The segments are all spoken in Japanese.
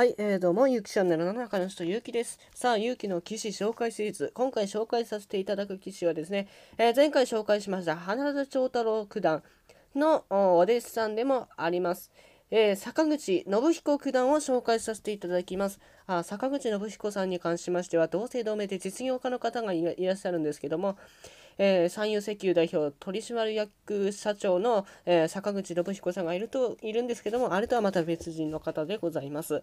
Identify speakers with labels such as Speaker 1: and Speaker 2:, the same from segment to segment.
Speaker 1: はい、えー、どうも、ゆうきチャンネルの中の人、ゆうきです。さあ、ゆうきの騎士紹介シリーズ、今回紹介させていただく騎士はですね、えー、前回紹介しました、花田長太郎九段のお弟子さんでもあります。えー、坂口信彦九段を紹介させていただきます。あ坂口信彦さんに関しましては、同姓同名で実業家の方がいらっしゃるんですけども、えー、三遊石油代表取締役社長の、えー、坂口信彦さんがいるといるんですけどもあれとはまた別人の方でございます、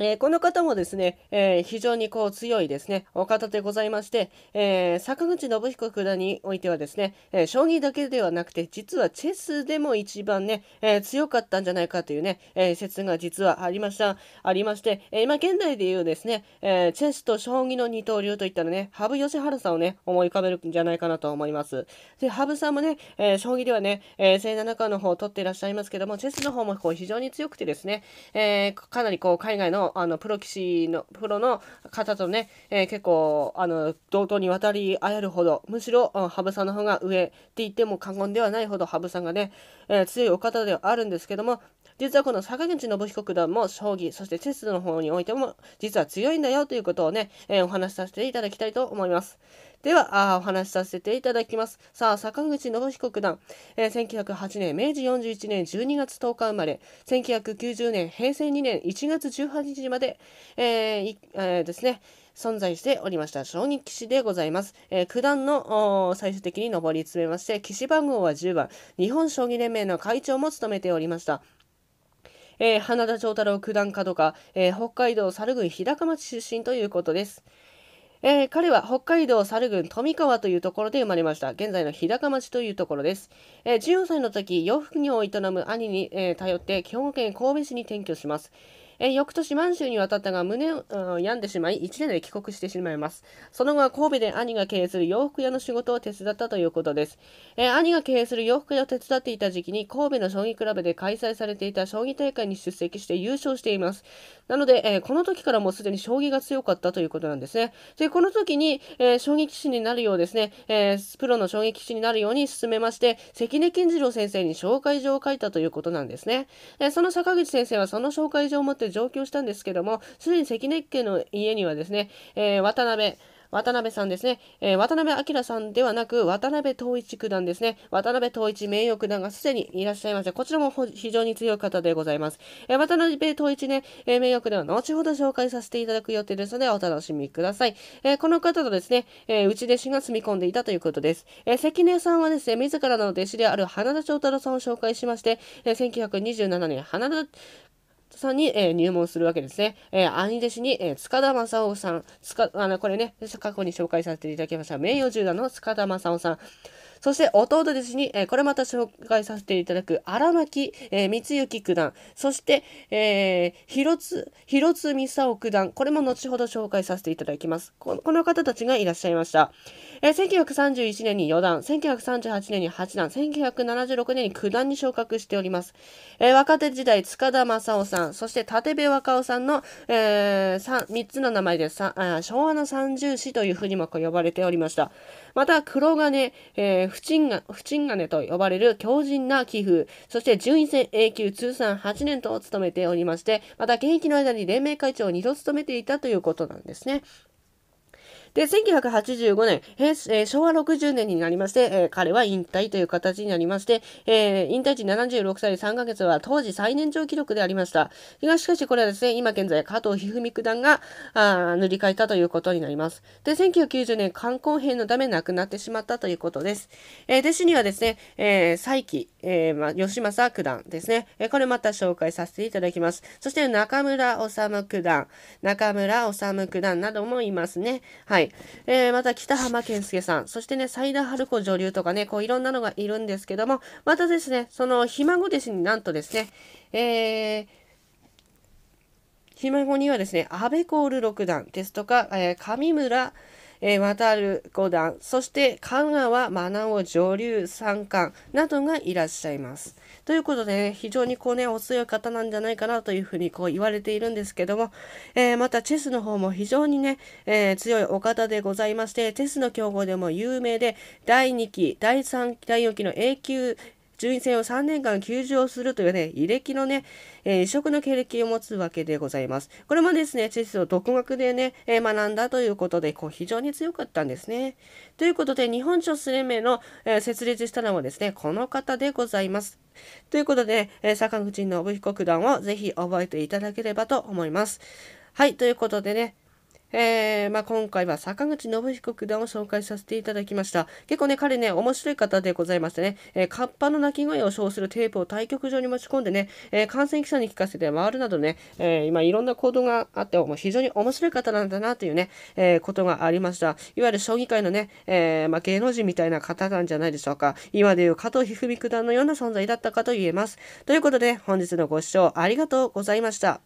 Speaker 1: えー、この方もですね、えー、非常にこう強いですね、お方でございまして、えー、坂口信彦九段においてはですね、え将棋だけではなくて、実はチェスでも一番ね、え強かったんじゃないかというね、え説が実はありました、ありまして、え今現代でいうですね、えチェスと将棋の二刀流といったらね、羽生善治さんをね、思い浮かべるんじゃないかなと思います。で、羽生さんもね、え将棋ではね、えー、正七冠の方を取っていらっしゃいますけども、チェスの方もこう非常に強くてですね、えかなりこう海外のあのプロ棋士のプロの方とね、えー、結構あの同等に渡り合えるほどむしろ羽生さんの方が上って言っても過言ではないほど羽生さんがね、えー、強いお方ではあるんですけども実はこの坂口信彦九段も将棋、そしてチェスの方においても、実は強いんだよということをね、えー、お話しさせていただきたいと思います。では、あお話しさせていただきます。さあ、坂口信彦九段、えー、1908年、明治41年12月10日生まれ、1990年、平成2年1月18日まで、えーえー、ですね、存在しておりました将棋棋士でございます。えー、九段の最終的に上り詰めまして、棋士番号は10番、日本将棋連盟の会長も務めておりました。えー、花田長太郎九段家とか、えー、北海道猿郡日高町出身ということです。えー、彼は北海道猿郡富川というところで生まれました。現在の日高町というところです。えー、14歳の時、洋服業を営む兄に、えー、頼って、兵庫県神戸市に転居します。え翌年満州に渡ったが胸を、うん、病んでしまい1年で帰国してしまいますその後は神戸で兄が経営する洋服屋の仕事を手伝ったということです、え兄が経営する洋服屋を手伝っていた時期に神戸の将棋クラブで開催されていた将棋大会に出席して優勝していますなので、えー、この時からもうすでに将棋が強かったということなんですねでこの時に、え将棋棋士になるようですね、えプロの将棋棋士になるように進めまして関根健次郎先生に紹介状を書いたということなんですね、えその坂口先生はその紹介状を持って上京したんですけども、すでに関根家の家にはですね、えー、渡辺、渡辺さんですね、えー、渡辺明さんではなく、渡辺統一九段ですね、渡辺統一名誉九段がすでにいらっしゃいまして、こちらも非常に強い方でございます。えー、渡辺統一ね、えー、名誉九段は後ほど紹介させていただく予定ですので、お楽しみください。えこの方とですね、え内弟子が住み込んでいたということです。え関根さんはですね、自らの弟子である花田長太郎さんを紹介しまして、え1927年、花田さんに、えー、入門するわけですね。えー、兄弟子に、えー、塚田正夫さん、塚あのこれね、過去に紹介させていただきました、名誉十段の塚田正夫さん。そして弟弟子に、これまた紹介させていただく荒牧、光行九段、そして、えー、広津、広津三沙九段、これも後ほど紹介させていただきます。この方たちがいらっしゃいました。えー、1931年に四段、1938年に八段、1976年に九段に昇格しております。えー、若手時代、塚田正夫さん、そして立部若夫さんの、えー、3, 3つの名前で昭和の三重師というふうにも呼ばれておりました。また黒金、えー、不賃が、不沈金と呼ばれる強靭な寄付、そして順位戦 A 級通算8年と務めておりまして、また現役の間に連盟会長を2度務めていたということなんですね。で、1985年、えー、昭和60年になりまして、えー、彼は引退という形になりまして、えー、引退時76歳3ヶ月は当時最年長記録でありました。しかしこれはですね、今現在加藤一二三九段があ塗り替えたということになります。で、1990年、肝硬変のため亡くなってしまったということです。えー、弟子にはですね、えー、再起、えーま、吉政九段ですね、えー、これまた紹介させていただきます。そして中村治九段、中村治九段などもいますね。はい。。えー、また北浜健介さん、そしてね、斉田春子女流とかね、こういろんなのがいるんですけども、またですね、そのひ孫弟子になんとですね、えー、ひ孫にはですね、安倍コール六段ですとか、えー、上村えー、渡る五段、そして神奈川真尾上流三冠などがいらっしゃいます。ということで、ね、非常にこうね、お強い方なんじゃないかなというふうにこう言われているんですけども、えー、またチェスの方も非常にね、えー、強いお方でございまして、チェスの競合でも有名で、第2期、第3期、第4期の A 級順位戦を3年間休場するというね、履歴のね、えー、異色の経歴を持つわけでございます。これもですね、チェスを独学でね、えー、学んだということで、こう非常に強かったんですね。ということで、日本女子連盟の、えー、設立したのもですね、この方でございます。ということで、えー、坂口信彦九段をぜひ覚えていただければと思います。はい、ということでね、えー、まあ、今回は坂口信彦九段を紹介させていただきました。結構ね、彼ね、面白い方でございましてね、えー、カッパの鳴き声を称するテープを対局場に持ち込んでね、えー、感染記者に聞かせて回るなどね、え今いろんな行動があって、もう非常に面白い方なんだなというね、えことがありました。いわゆる将棋界のね、えまあ、芸能人みたいな方なんじゃないでしょうか。今でいう加藤一二三九段のような存在だったかと言えます。ということで、本日のご視聴ありがとうございました。